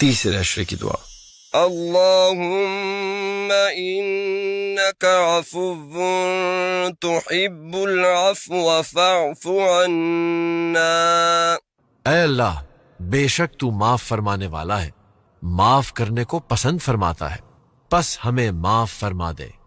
تیسرے اشرے کی دعا عفو تحب العفو فاعف عنا اے اللہ بے شک تو معاف فرمانے والا ہے معاف کرنے کو پسند فرماتا ہے پس ہمیں معاف فرما دے